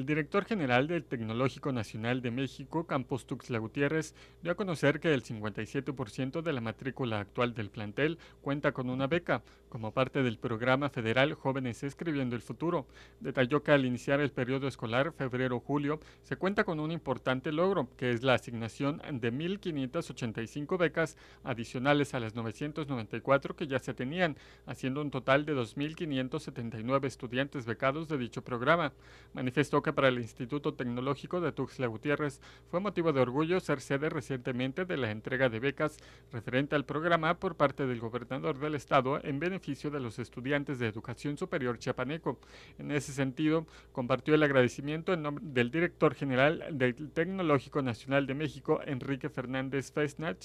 El director general del Tecnológico Nacional de México, Campos Tuxla Gutiérrez, dio a conocer que el 57% de la matrícula actual del plantel cuenta con una beca, como parte del programa federal Jóvenes Escribiendo el Futuro, detalló que al iniciar el periodo escolar febrero-julio se cuenta con un importante logro, que es la asignación de 1.585 becas adicionales a las 994 que ya se tenían, haciendo un total de 2.579 estudiantes becados de dicho programa. Manifestó que para el Instituto Tecnológico de Tuxtla Gutiérrez fue motivo de orgullo ser sede recientemente de la entrega de becas referente al programa por parte del gobernador del estado en beneficio beneficio de los estudiantes de educación superior chiapaneco. En ese sentido, compartió el agradecimiento en nombre del director general del Tecnológico Nacional de México, Enrique Fernández Fesnach,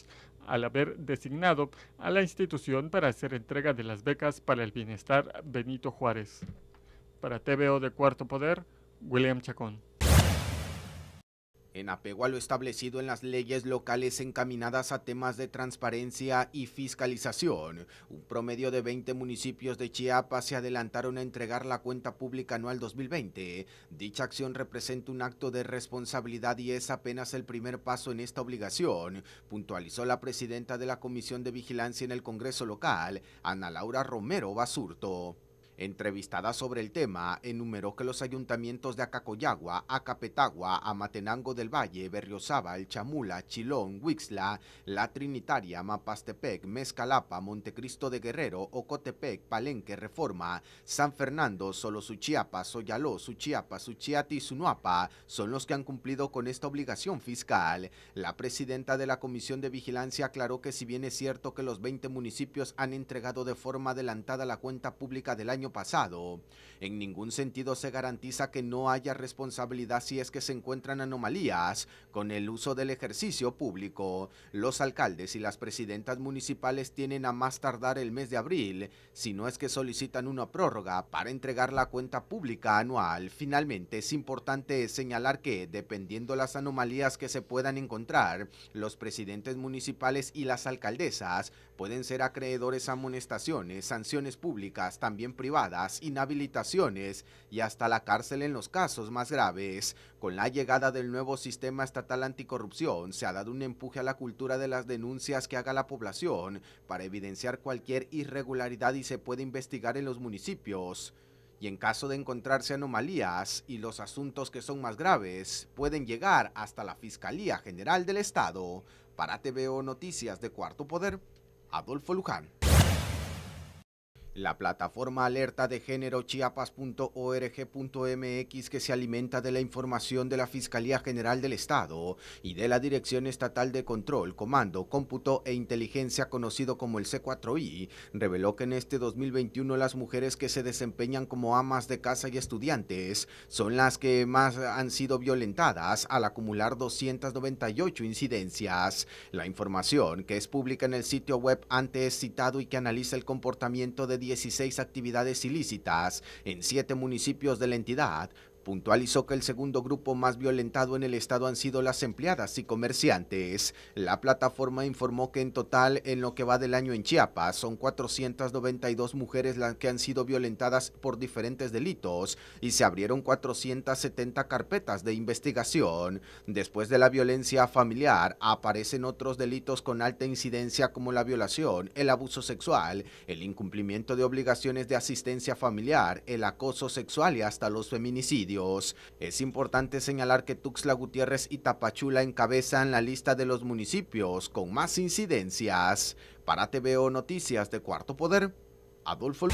al haber designado a la institución para hacer entrega de las becas para el bienestar Benito Juárez. Para TVO de Cuarto Poder, William Chacón en apego a lo establecido en las leyes locales encaminadas a temas de transparencia y fiscalización. Un promedio de 20 municipios de Chiapas se adelantaron a entregar la cuenta pública anual 2020. Dicha acción representa un acto de responsabilidad y es apenas el primer paso en esta obligación, puntualizó la presidenta de la Comisión de Vigilancia en el Congreso local, Ana Laura Romero Basurto. Entrevistada sobre el tema, enumeró que los ayuntamientos de Acacoyagua, Acapetagua, Amatenango del Valle, El Chamula, Chilón, Huixla, La Trinitaria, Mapastepec, Mezcalapa, Montecristo de Guerrero, Ocotepec, Palenque, Reforma, San Fernando, Solo Suchiapa, Soyaló, Suchiapa, Suchiati y Sunuapa son los que han cumplido con esta obligación fiscal. La presidenta de la Comisión de Vigilancia aclaró que si bien es cierto que los 20 municipios han entregado de forma adelantada la cuenta pública del año pasado. En ningún sentido se garantiza que no haya responsabilidad si es que se encuentran anomalías con el uso del ejercicio público. Los alcaldes y las presidentas municipales tienen a más tardar el mes de abril, si no es que solicitan una prórroga para entregar la cuenta pública anual. Finalmente, es importante señalar que, dependiendo las anomalías que se puedan encontrar, los presidentes municipales y las alcaldesas pueden ser acreedores a amonestaciones, sanciones públicas, también privadas, inhabilitaciones y hasta la cárcel en los casos más graves. Con la llegada del nuevo sistema estatal anticorrupción, se ha dado un empuje a la cultura de las denuncias que haga la población para evidenciar cualquier irregularidad y se puede investigar en los municipios y en caso de encontrarse anomalías y los asuntos que son más graves, pueden llegar hasta la Fiscalía General del Estado. Para TVO Noticias de Cuarto Poder, Adolfo Luján. La plataforma alerta de género chiapas.org.mx que se alimenta de la información de la Fiscalía General del Estado y de la Dirección Estatal de Control, Comando, Cómputo e Inteligencia conocido como el C4I, reveló que en este 2021 las mujeres que se desempeñan como amas de casa y estudiantes son las que más han sido violentadas al acumular 298 incidencias. La información que es pública en el sitio web antes citado y que analiza el comportamiento de 16 actividades ilícitas en siete municipios de la entidad, puntualizó que el segundo grupo más violentado en el estado han sido las empleadas y comerciantes. La plataforma informó que en total, en lo que va del año en Chiapas, son 492 mujeres las que han sido violentadas por diferentes delitos y se abrieron 470 carpetas de investigación. Después de la violencia familiar, aparecen otros delitos con alta incidencia como la violación, el abuso sexual, el incumplimiento de obligaciones de asistencia familiar, el acoso sexual y hasta los feminicidios. Es importante señalar que Tuxla Gutiérrez y Tapachula encabezan la lista de los municipios con más incidencias. Para TVO Noticias de Cuarto Poder, Adolfo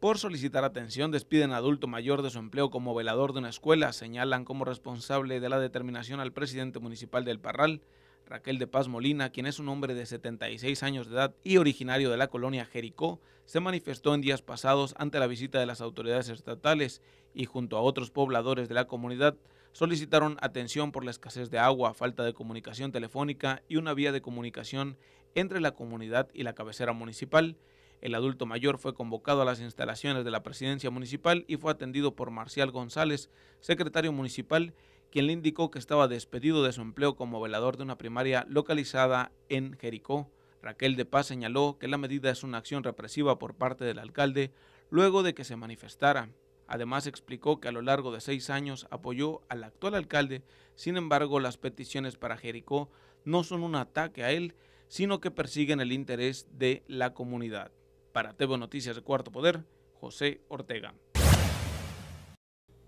por solicitar atención despiden a adulto mayor de su empleo como velador de una escuela, señalan como responsable de la determinación al presidente municipal del Parral. Raquel de Paz Molina, quien es un hombre de 76 años de edad y originario de la colonia Jericó, se manifestó en días pasados ante la visita de las autoridades estatales y junto a otros pobladores de la comunidad solicitaron atención por la escasez de agua, falta de comunicación telefónica y una vía de comunicación entre la comunidad y la cabecera municipal. El adulto mayor fue convocado a las instalaciones de la presidencia municipal y fue atendido por Marcial González, secretario municipal, quien le indicó que estaba despedido de su empleo como velador de una primaria localizada en Jericó. Raquel de Paz señaló que la medida es una acción represiva por parte del alcalde luego de que se manifestara. Además explicó que a lo largo de seis años apoyó al actual alcalde, sin embargo las peticiones para Jericó no son un ataque a él, sino que persiguen el interés de la comunidad. Para Tebo Noticias de Cuarto Poder, José Ortega.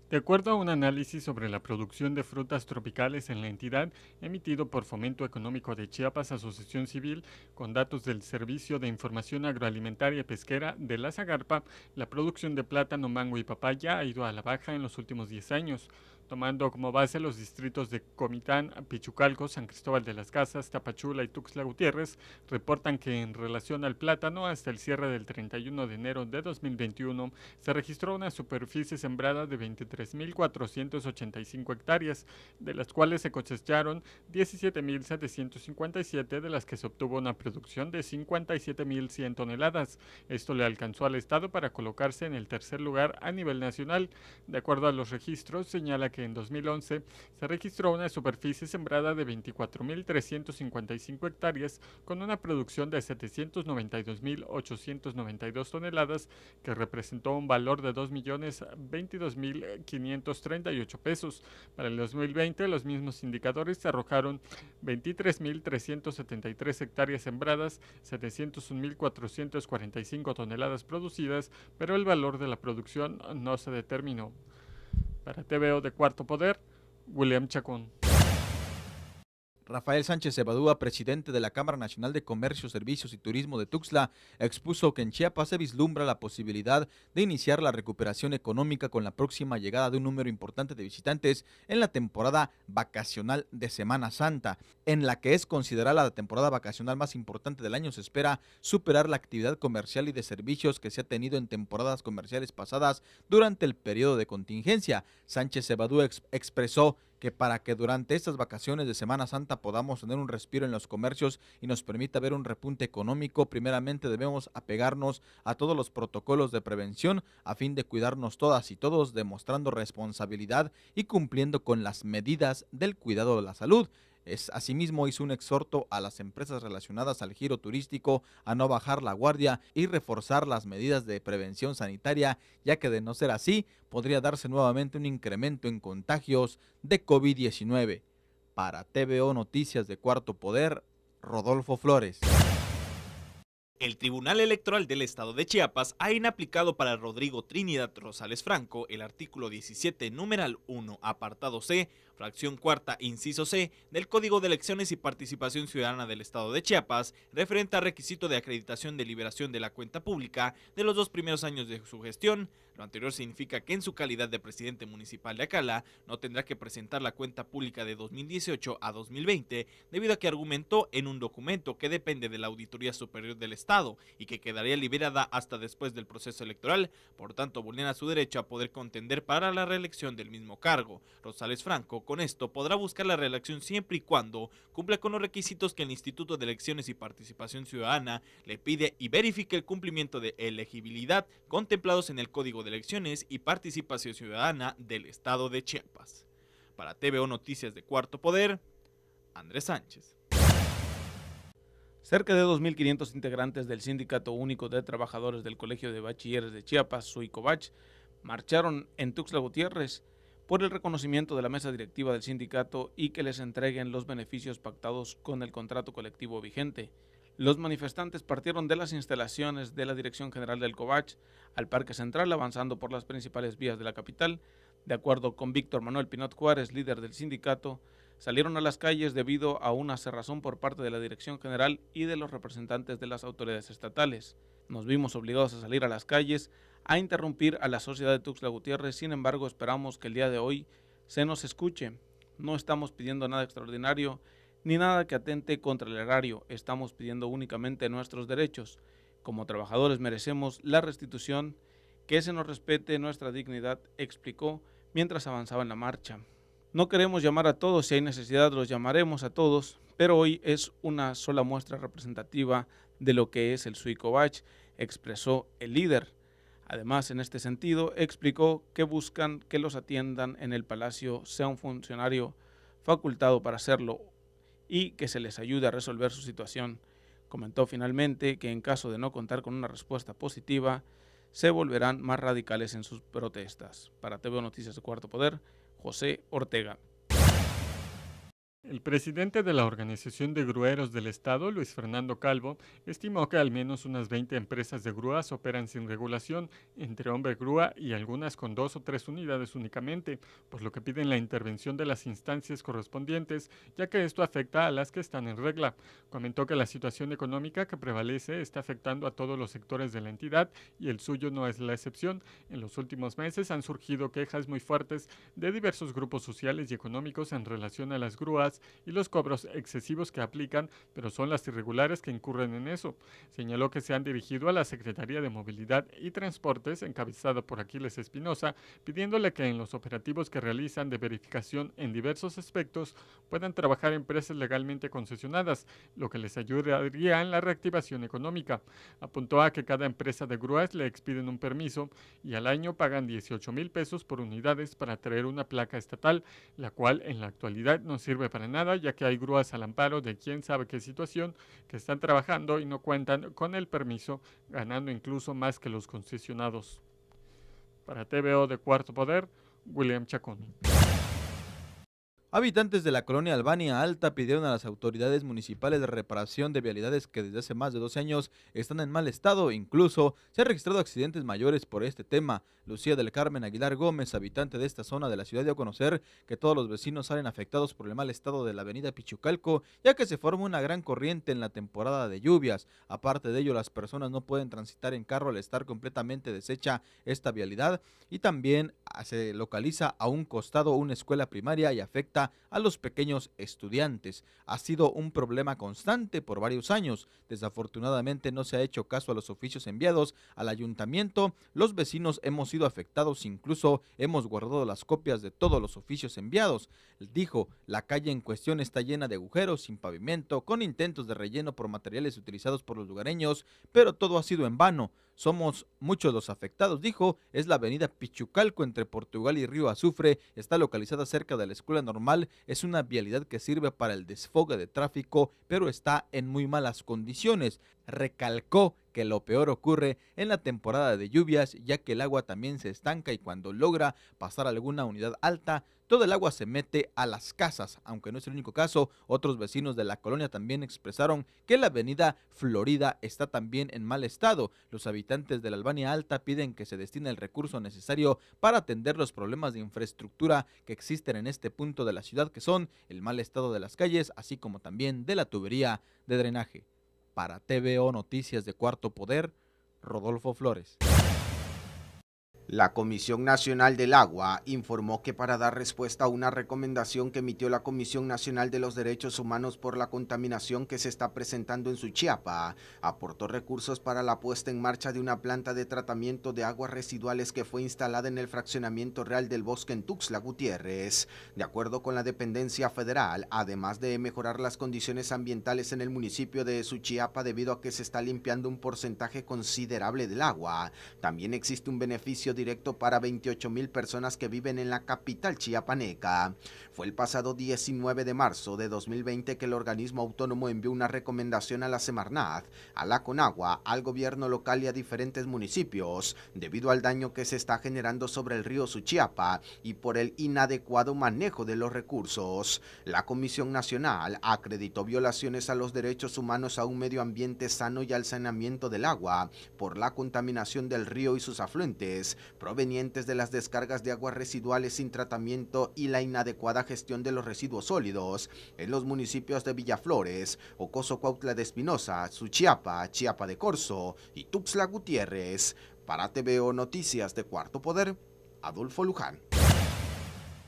De acuerdo a un análisis sobre la producción de frutas tropicales en la entidad emitido por Fomento Económico de Chiapas Asociación Civil, con datos del Servicio de Información Agroalimentaria y Pesquera de la Zagarpa, la producción de plátano, mango y papaya ha ido a la baja en los últimos 10 años tomando como base los distritos de Comitán, Pichucalco, San Cristóbal de las Casas, Tapachula y Tuxtla Gutiérrez, reportan que en relación al plátano, hasta el cierre del 31 de enero de 2021, se registró una superficie sembrada de 23.485 hectáreas, de las cuales se cosecharon 17.757, de las que se obtuvo una producción de 57.100 toneladas. Esto le alcanzó al Estado para colocarse en el tercer lugar a nivel nacional. De acuerdo a los registros, señala que que en 2011 se registró una superficie sembrada de 24.355 hectáreas con una producción de 792.892 toneladas que representó un valor de 2.022.538 pesos. Para el 2020 los mismos indicadores arrojaron 23.373 hectáreas sembradas, 701.445 toneladas producidas, pero el valor de la producción no se determinó. Para TVO de Cuarto Poder, William Chacón. Rafael Sánchez Zebadúa, presidente de la Cámara Nacional de Comercio, Servicios y Turismo de Tuxtla, expuso que en Chiapas se vislumbra la posibilidad de iniciar la recuperación económica con la próxima llegada de un número importante de visitantes en la temporada vacacional de Semana Santa, en la que es considerada la temporada vacacional más importante del año. Se espera superar la actividad comercial y de servicios que se ha tenido en temporadas comerciales pasadas durante el periodo de contingencia. Sánchez Zebadúa expresó que para que durante estas vacaciones de Semana Santa podamos tener un respiro en los comercios y nos permita ver un repunte económico, primeramente debemos apegarnos a todos los protocolos de prevención a fin de cuidarnos todas y todos, demostrando responsabilidad y cumpliendo con las medidas del cuidado de la salud asimismo, hizo un exhorto a las empresas relacionadas al giro turístico a no bajar la guardia y reforzar las medidas de prevención sanitaria, ya que de no ser así, podría darse nuevamente un incremento en contagios de COVID-19. Para TVO Noticias de Cuarto Poder, Rodolfo Flores. El Tribunal Electoral del Estado de Chiapas ha inaplicado para Rodrigo Trinidad Rosales Franco el artículo 17, numeral 1, apartado C, fracción cuarta, inciso C, del Código de Elecciones y Participación Ciudadana del Estado de Chiapas, referente al requisito de acreditación de liberación de la cuenta pública de los dos primeros años de su gestión. Lo anterior significa que en su calidad de presidente municipal de Acala no tendrá que presentar la cuenta pública de 2018 a 2020, debido a que argumentó en un documento que depende de la Auditoría Superior del Estado y que quedaría liberada hasta después del proceso electoral, por tanto vulnera su derecho a poder contender para la reelección del mismo cargo. Rosales Franco con esto podrá buscar la reelección siempre y cuando cumpla con los requisitos que el Instituto de Elecciones y Participación Ciudadana le pide y verifique el cumplimiento de elegibilidad contemplados en el Código de Elecciones y Participación Ciudadana del Estado de Chiapas. Para TVO Noticias de Cuarto Poder, Andrés Sánchez. Cerca de 2.500 integrantes del Sindicato Único de Trabajadores del Colegio de Bachilleres de Chiapas, Suicobach, marcharon en Tuxtla Gutiérrez por el reconocimiento de la mesa directiva del sindicato y que les entreguen los beneficios pactados con el contrato colectivo vigente. Los manifestantes partieron de las instalaciones de la Dirección General del Covach al Parque Central, avanzando por las principales vías de la capital. De acuerdo con Víctor Manuel Pinot Juárez, líder del sindicato, salieron a las calles debido a una cerrazón por parte de la Dirección General y de los representantes de las autoridades estatales. Nos vimos obligados a salir a las calles a interrumpir a la sociedad de Tuxtla Gutiérrez. Sin embargo, esperamos que el día de hoy se nos escuche. No estamos pidiendo nada extraordinario ni nada que atente contra el erario. Estamos pidiendo únicamente nuestros derechos. Como trabajadores merecemos la restitución, que se nos respete nuestra dignidad, explicó mientras avanzaba en la marcha. No queremos llamar a todos, si hay necesidad los llamaremos a todos, pero hoy es una sola muestra representativa de lo que es el Suicobach, expresó el líder. Además, en este sentido, explicó que buscan que los atiendan en el Palacio sea un funcionario facultado para hacerlo y que se les ayude a resolver su situación. Comentó finalmente que en caso de no contar con una respuesta positiva, se volverán más radicales en sus protestas. Para TV Noticias de Cuarto Poder, José Ortega. El presidente de la Organización de Grueros del Estado, Luis Fernando Calvo, estimó que al menos unas 20 empresas de grúas operan sin regulación entre hombre grúa y algunas con dos o tres unidades únicamente, por lo que piden la intervención de las instancias correspondientes, ya que esto afecta a las que están en regla. Comentó que la situación económica que prevalece está afectando a todos los sectores de la entidad y el suyo no es la excepción. En los últimos meses han surgido quejas muy fuertes de diversos grupos sociales y económicos en relación a las grúas y los cobros excesivos que aplican, pero son las irregulares que incurren en eso. Señaló que se han dirigido a la Secretaría de Movilidad y Transportes, encabezada por Aquiles Espinosa, pidiéndole que en los operativos que realizan de verificación en diversos aspectos puedan trabajar empresas legalmente concesionadas, lo que les ayudaría en la reactivación económica. Apuntó a que cada empresa de grúas le expiden un permiso y al año pagan 18 mil pesos por unidades para traer una placa estatal, la cual en la actualidad no sirve para nada, ya que hay grúas al amparo de quién sabe qué situación que están trabajando y no cuentan con el permiso, ganando incluso más que los concesionados. Para TVO de Cuarto Poder, William Chacón. Habitantes de la colonia Albania Alta pidieron a las autoridades municipales de reparación de vialidades que desde hace más de dos años están en mal estado. Incluso se han registrado accidentes mayores por este tema. Lucía del Carmen Aguilar Gómez, habitante de esta zona de la ciudad, dio a conocer que todos los vecinos salen afectados por el mal estado de la avenida Pichucalco, ya que se forma una gran corriente en la temporada de lluvias. Aparte de ello, las personas no pueden transitar en carro al estar completamente deshecha esta vialidad y también ah, se localiza a un costado una escuela primaria y afecta a los pequeños estudiantes. Ha sido un problema constante por varios años. Desafortunadamente no se ha hecho caso a los oficios enviados al ayuntamiento. Los vecinos hemos afectados, incluso hemos guardado las copias de todos los oficios enviados. Dijo, la calle en cuestión está llena de agujeros, sin pavimento, con intentos de relleno por materiales utilizados por los lugareños, pero todo ha sido en vano. Somos muchos los afectados, dijo. Es la avenida Pichucalco entre Portugal y Río Azufre. Está localizada cerca de la escuela normal. Es una vialidad que sirve para el desfogue de tráfico, pero está en muy malas condiciones. Recalcó que lo peor ocurre en la temporada de lluvias, ya que el agua también se estanca y cuando logra pasar alguna unidad alta, todo el agua se mete a las casas, aunque no es el único caso. Otros vecinos de la colonia también expresaron que la avenida Florida está también en mal estado. Los habitantes de la Albania Alta piden que se destine el recurso necesario para atender los problemas de infraestructura que existen en este punto de la ciudad, que son el mal estado de las calles, así como también de la tubería de drenaje. Para TVO Noticias de Cuarto Poder, Rodolfo Flores. La Comisión Nacional del Agua informó que para dar respuesta a una recomendación que emitió la Comisión Nacional de los Derechos Humanos por la contaminación que se está presentando en Suchiapa, aportó recursos para la puesta en marcha de una planta de tratamiento de aguas residuales que fue instalada en el fraccionamiento real del bosque en Tuxtla Gutiérrez. De acuerdo con la dependencia federal, además de mejorar las condiciones ambientales en el municipio de Suchiapa debido a que se está limpiando un porcentaje considerable del agua, también existe un beneficio directo para 28 mil personas que viven en la capital chiapaneca. Fue el pasado 19 de marzo de 2020 que el organismo autónomo envió una recomendación a la Semarnat, a la Conagua, al gobierno local y a diferentes municipios, debido al daño que se está generando sobre el río Suchiapa y por el inadecuado manejo de los recursos. La Comisión Nacional acreditó violaciones a los derechos humanos a un medio ambiente sano y al saneamiento del agua por la contaminación del río y sus afluentes, provenientes de las descargas de aguas residuales sin tratamiento y la inadecuada gestión de los residuos sólidos en los municipios de Villaflores, Ocoso Cuautla de Espinosa, Suchiapa, Chiapa de Corzo y Tuxla Gutiérrez. Para TVO Noticias de Cuarto Poder, Adolfo Luján.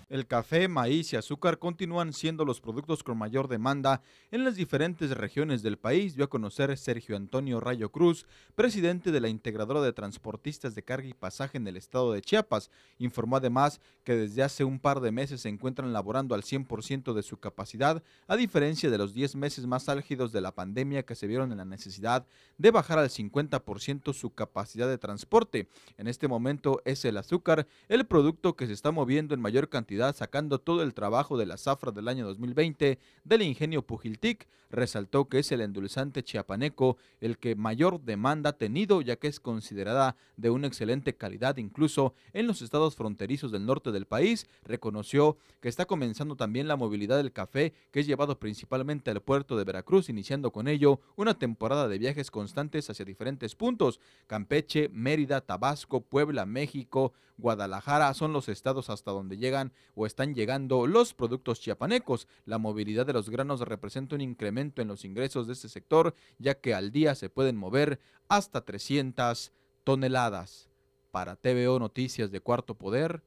El café, maíz y azúcar continúan siendo los productos con mayor demanda en las diferentes regiones del país, dio a conocer Sergio Antonio Rayo Cruz, presidente de la Integradora de Transportistas de Carga y Pasaje en el estado de Chiapas. Informó además que desde hace un par de meses se encuentran laborando al 100% de su capacidad, a diferencia de los 10 meses más álgidos de la pandemia que se vieron en la necesidad de bajar al 50% su capacidad de transporte. En este momento es el azúcar el producto que se está moviendo en mayor cantidad sacando todo el trabajo de la zafra del año 2020 del ingenio Pujiltic, resaltó que es el endulzante chiapaneco el que mayor demanda ha tenido ya que es considerada de una excelente calidad incluso en los estados fronterizos del norte del país. Reconoció que está comenzando también la movilidad del café que es llevado principalmente al puerto de Veracruz, iniciando con ello una temporada de viajes constantes hacia diferentes puntos. Campeche, Mérida, Tabasco, Puebla, México, Guadalajara son los estados hasta donde llegan están llegando los productos chiapanecos. La movilidad de los granos representa un incremento en los ingresos de este sector, ya que al día se pueden mover hasta 300 toneladas. Para TVO Noticias de Cuarto Poder,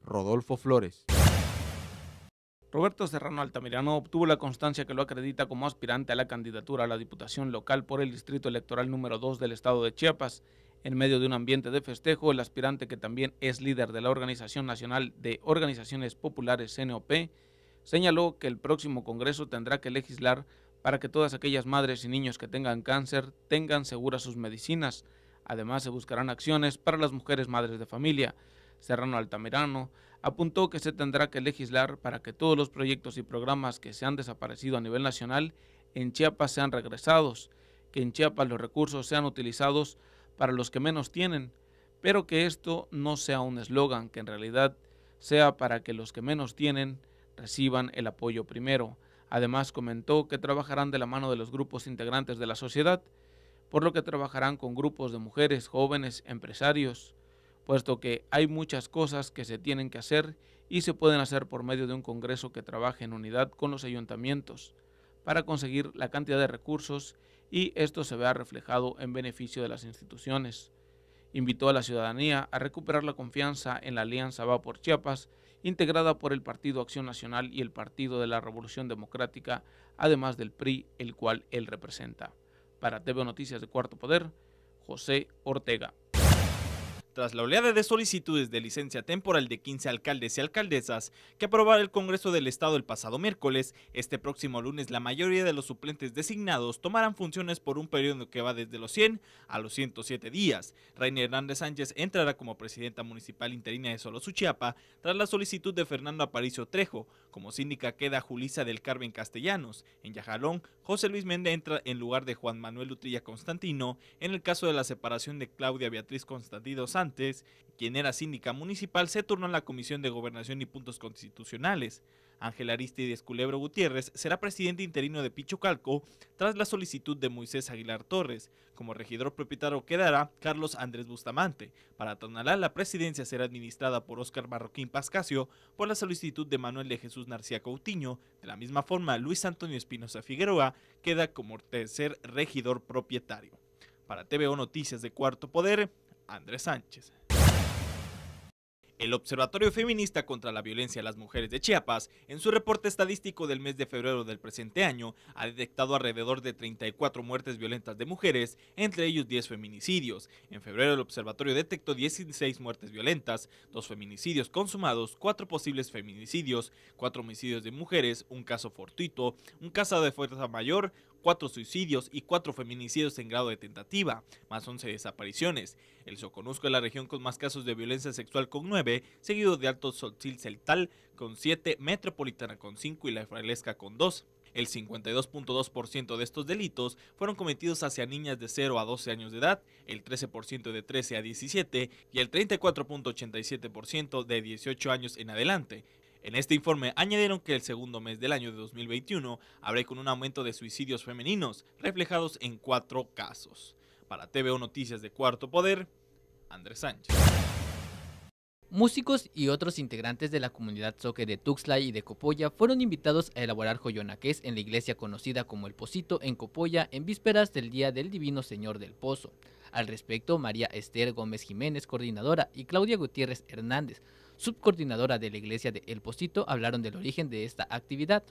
Rodolfo Flores. Roberto Serrano Altamirano obtuvo la constancia que lo acredita como aspirante a la candidatura a la Diputación Local por el Distrito Electoral número 2 del Estado de Chiapas. En medio de un ambiente de festejo, el aspirante que también es líder de la Organización Nacional de Organizaciones Populares CNOP señaló que el próximo Congreso tendrá que legislar para que todas aquellas madres y niños que tengan cáncer tengan seguras sus medicinas. Además, se buscarán acciones para las mujeres madres de familia. Serrano Altamirano apuntó que se tendrá que legislar para que todos los proyectos y programas que se han desaparecido a nivel nacional en Chiapas sean regresados, que en Chiapas los recursos sean utilizados para los que menos tienen, pero que esto no sea un eslogan, que en realidad sea para que los que menos tienen reciban el apoyo primero. Además comentó que trabajarán de la mano de los grupos integrantes de la sociedad, por lo que trabajarán con grupos de mujeres, jóvenes, empresarios, puesto que hay muchas cosas que se tienen que hacer y se pueden hacer por medio de un Congreso que trabaje en unidad con los ayuntamientos para conseguir la cantidad de recursos y esto se vea reflejado en beneficio de las instituciones. Invitó a la ciudadanía a recuperar la confianza en la Alianza Va por Chiapas, integrada por el Partido Acción Nacional y el Partido de la Revolución Democrática, además del PRI, el cual él representa. Para TV Noticias de Cuarto Poder, José Ortega. Tras la oleada de solicitudes de licencia temporal de 15 alcaldes y alcaldesas que aprobar el Congreso del Estado el pasado miércoles, este próximo lunes la mayoría de los suplentes designados tomarán funciones por un periodo que va desde los 100 a los 107 días. Rainer Hernández Sánchez entrará como presidenta municipal interina de Solosuchiapa tras la solicitud de Fernando Aparicio Trejo. Como síndica queda Julisa del Carmen Castellanos. En Yajalón, José Luis Méndez entra en lugar de Juan Manuel Utrilla Constantino en el caso de la separación de Claudia Beatriz Constantino Sánchez quien era síndica municipal, se turnó en la Comisión de Gobernación y Puntos Constitucionales. Ángel y Culebro Gutiérrez será presidente interino de Pichucalco tras la solicitud de Moisés Aguilar Torres. Como regidor propietario quedará Carlos Andrés Bustamante. Para Tonalá, la presidencia será administrada por Óscar Barroquín Pascasio por la solicitud de Manuel de Jesús Narcía Coutinho. De la misma forma, Luis Antonio Espinosa Figueroa queda como tercer regidor propietario. Para TVO Noticias de Cuarto Poder, Andrés Sánchez. El Observatorio Feminista contra la Violencia a las Mujeres de Chiapas, en su reporte estadístico del mes de febrero del presente año, ha detectado alrededor de 34 muertes violentas de mujeres, entre ellos 10 feminicidios. En febrero el observatorio detectó 16 muertes violentas, 2 feminicidios consumados, 4 posibles feminicidios, 4 homicidios de mujeres, un caso fortuito, un caso de fuerza mayor, cuatro suicidios y cuatro feminicidios en grado de tentativa, más 11 desapariciones. El Soconusco es la región con más casos de violencia sexual con 9, seguido de Alto Sotil Celtal con 7, Metropolitana con 5 y La Fralesca con 2. El 52.2% de estos delitos fueron cometidos hacia niñas de 0 a 12 años de edad, el 13% de 13 a 17 y el 34.87% de 18 años en adelante. En este informe añadieron que el segundo mes del año de 2021 habrá con un aumento de suicidios femeninos, reflejados en cuatro casos. Para TVO Noticias de Cuarto Poder, Andrés Sánchez. Músicos y otros integrantes de la comunidad soque de Tuxtla y de Copoya fueron invitados a elaborar joyonaques en la iglesia conocida como El Pocito en Copoya en vísperas del Día del Divino Señor del Pozo. Al respecto, María Esther Gómez Jiménez, coordinadora, y Claudia Gutiérrez Hernández, subcoordinadora de la iglesia de El Pocito, hablaron del origen de esta actividad.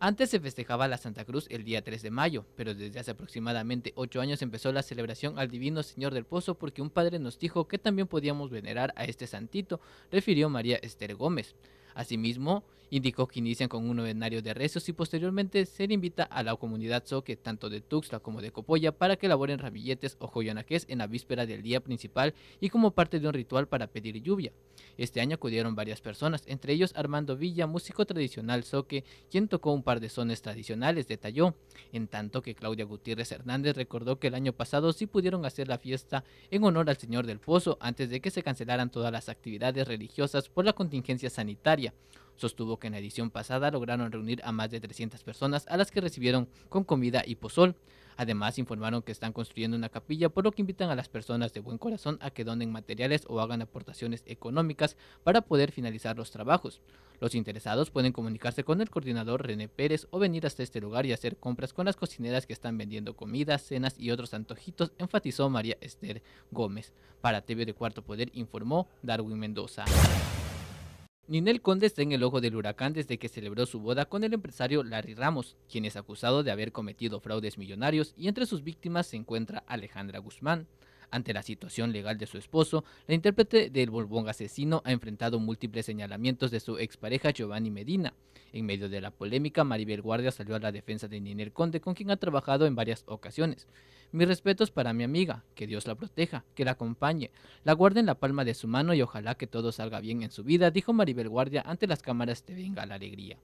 Antes se festejaba la Santa Cruz el día 3 de mayo, pero desde hace aproximadamente 8 años empezó la celebración al Divino Señor del Pozo porque un padre nos dijo que también podíamos venerar a este santito, refirió María Esther Gómez. Asimismo, Indicó que inician con un novenario de rezos y posteriormente se le invita a la comunidad soque, tanto de Tuxtla como de Copoya, para que elaboren ramilletes o joyonaques en la víspera del día principal y como parte de un ritual para pedir lluvia. Este año acudieron varias personas, entre ellos Armando Villa, músico tradicional soque, quien tocó un par de sones tradicionales, detalló, en tanto que Claudia Gutiérrez Hernández recordó que el año pasado sí pudieron hacer la fiesta en honor al Señor del Pozo antes de que se cancelaran todas las actividades religiosas por la contingencia sanitaria. Sostuvo que en la edición pasada lograron reunir a más de 300 personas a las que recibieron con comida y pozol. Además, informaron que están construyendo una capilla, por lo que invitan a las personas de buen corazón a que donen materiales o hagan aportaciones económicas para poder finalizar los trabajos. Los interesados pueden comunicarse con el coordinador René Pérez o venir hasta este lugar y hacer compras con las cocineras que están vendiendo comidas, cenas y otros antojitos, enfatizó María Esther Gómez. Para TV de Cuarto Poder informó Darwin Mendoza. Ninel Conde está en el ojo del huracán desde que celebró su boda con el empresario Larry Ramos, quien es acusado de haber cometido fraudes millonarios y entre sus víctimas se encuentra Alejandra Guzmán. Ante la situación legal de su esposo, la intérprete del Borbón asesino ha enfrentado múltiples señalamientos de su expareja Giovanni Medina. En medio de la polémica, Maribel Guardia salió a la defensa de Ninel Conde, con quien ha trabajado en varias ocasiones. Mis respetos para mi amiga, que Dios la proteja, que la acompañe, la guarde en la palma de su mano y ojalá que todo salga bien en su vida, dijo Maribel Guardia ante las cámaras de Venga la Alegría.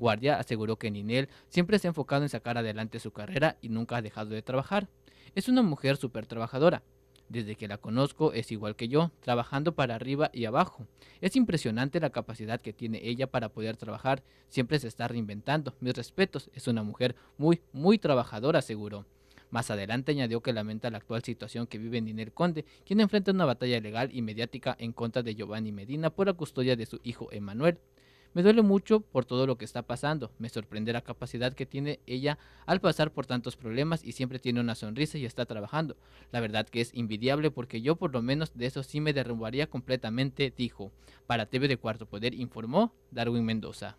Guardia aseguró que Ninel siempre se ha enfocado en sacar adelante su carrera y nunca ha dejado de trabajar. Es una mujer súper trabajadora, desde que la conozco es igual que yo, trabajando para arriba y abajo. Es impresionante la capacidad que tiene ella para poder trabajar, siempre se está reinventando. Mis respetos, es una mujer muy, muy trabajadora, aseguró. Más adelante añadió que lamenta la actual situación que vive Ninel Conde, quien enfrenta una batalla legal y mediática en contra de Giovanni Medina por la custodia de su hijo Emanuel. Me duele mucho por todo lo que está pasando. Me sorprende la capacidad que tiene ella al pasar por tantos problemas y siempre tiene una sonrisa y está trabajando. La verdad que es invidiable porque yo por lo menos de eso sí me derrumbaría completamente, dijo. Para TV de Cuarto Poder informó Darwin Mendoza.